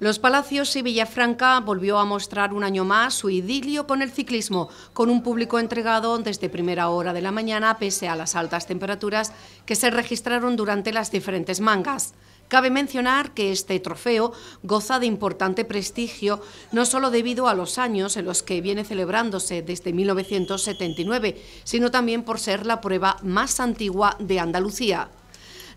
Los Palacios y Villafranca volvió a mostrar un año más su idilio con el ciclismo, con un público entregado desde primera hora de la mañana, pese a las altas temperaturas que se registraron durante las diferentes mangas. Cabe mencionar que este trofeo goza de importante prestigio, no solo debido a los años en los que viene celebrándose desde 1979, sino también por ser la prueba más antigua de Andalucía.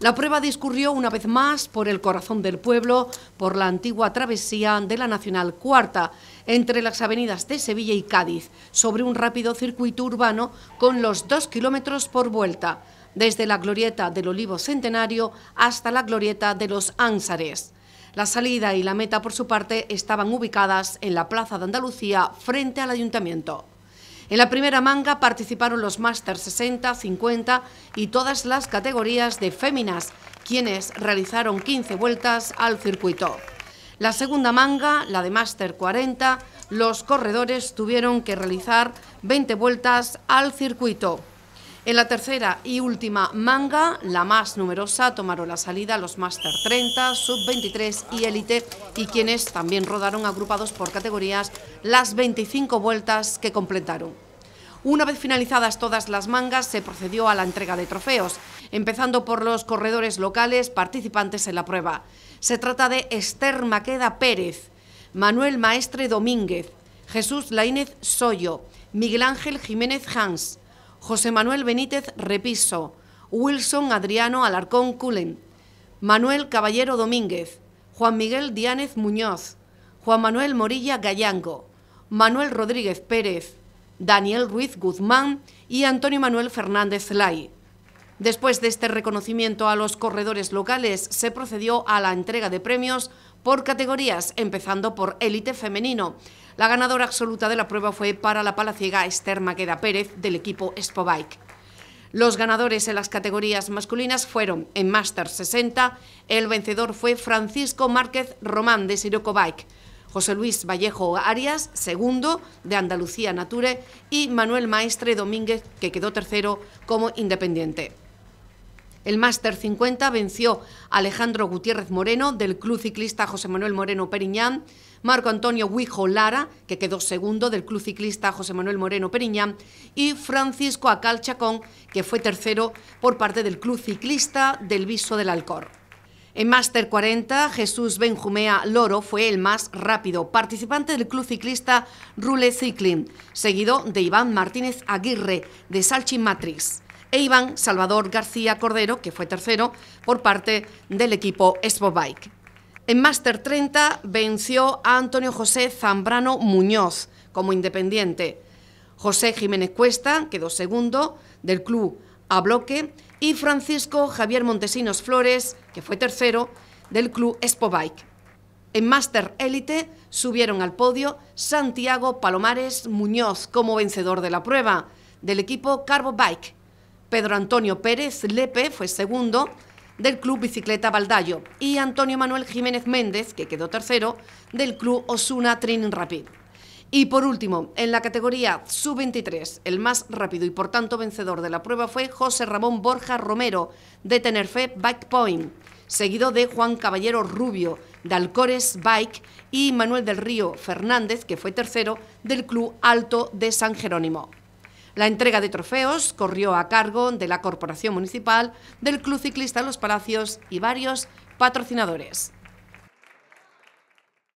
La prueba discurrió una vez más por el corazón del pueblo, por la antigua travesía de la Nacional Cuarta, entre las avenidas de Sevilla y Cádiz, sobre un rápido circuito urbano con los dos kilómetros por vuelta, desde la glorieta del Olivo Centenario hasta la glorieta de los Ánsares. La salida y la meta, por su parte, estaban ubicadas en la Plaza de Andalucía frente al Ayuntamiento. En la primera manga participaron los Masters 60, 50 y todas las categorías de féminas, quienes realizaron 15 vueltas al circuito. La segunda manga, la de Master 40, los corredores tuvieron que realizar 20 vueltas al circuito. En la tercera y última manga, la más numerosa, tomaron la salida los Master 30, Sub 23 y élite, y quienes también rodaron agrupados por categorías las 25 vueltas que completaron. Una vez finalizadas todas las mangas, se procedió a la entrega de trofeos, empezando por los corredores locales participantes en la prueba. Se trata de Esther Maqueda Pérez, Manuel Maestre Domínguez, Jesús Lainez Soyo, Miguel Ángel Jiménez Hans, José Manuel Benítez Repiso, Wilson Adriano Alarcón Cullen, Manuel Caballero Domínguez, Juan Miguel Diánez Muñoz, Juan Manuel Morilla Gallango, Manuel Rodríguez Pérez, Daniel Ruiz Guzmán y Antonio Manuel Fernández Lai. Después de este reconocimiento a los corredores locales, se procedió a la entrega de premios por categorías, empezando por élite femenino. La ganadora absoluta de la prueba fue para la palaciega Esther Maqueda Pérez del equipo Spobike. Los ganadores en las categorías masculinas fueron en Masters 60, el vencedor fue Francisco Márquez Román de Sirocobike, José Luis Vallejo Arias, segundo de Andalucía Nature y Manuel Maestre Domínguez, que quedó tercero como independiente. El Máster 50 venció Alejandro Gutiérrez Moreno del Club Ciclista José Manuel Moreno Periñán, Marco Antonio Huijo Lara, que quedó segundo del Club Ciclista José Manuel Moreno Periñán, y Francisco Acal Chacón, que fue tercero por parte del Club Ciclista del Viso del Alcor. En Máster 40, Jesús Benjumea Loro fue el más rápido, participante del club ciclista Rule Cycling, seguido de Iván Martínez Aguirre, de Salchi Matrix e Iván Salvador García Cordero, que fue tercero, por parte del equipo Expo Bike. En Master 30 venció a Antonio José Zambrano Muñoz como independiente. José Jiménez Cuesta quedó segundo del club a bloque y Francisco Javier Montesinos Flores, que fue tercero, del club Expo Bike. En Master Élite subieron al podio Santiago Palomares Muñoz como vencedor de la prueba del equipo Carbo Bike Pedro Antonio Pérez Lepe fue segundo del Club Bicicleta Baldayo y Antonio Manuel Jiménez Méndez, que quedó tercero, del Club Osuna Training Rapid. Y por último, en la categoría sub-23, el más rápido y por tanto vencedor de la prueba fue José Ramón Borja Romero, de Tenerfe Bike Point, seguido de Juan Caballero Rubio, de Alcores Bike, y Manuel del Río Fernández, que fue tercero, del Club Alto de San Jerónimo. La entrega de trofeos corrió a cargo de la Corporación Municipal, del Club Ciclista Los Palacios y varios patrocinadores.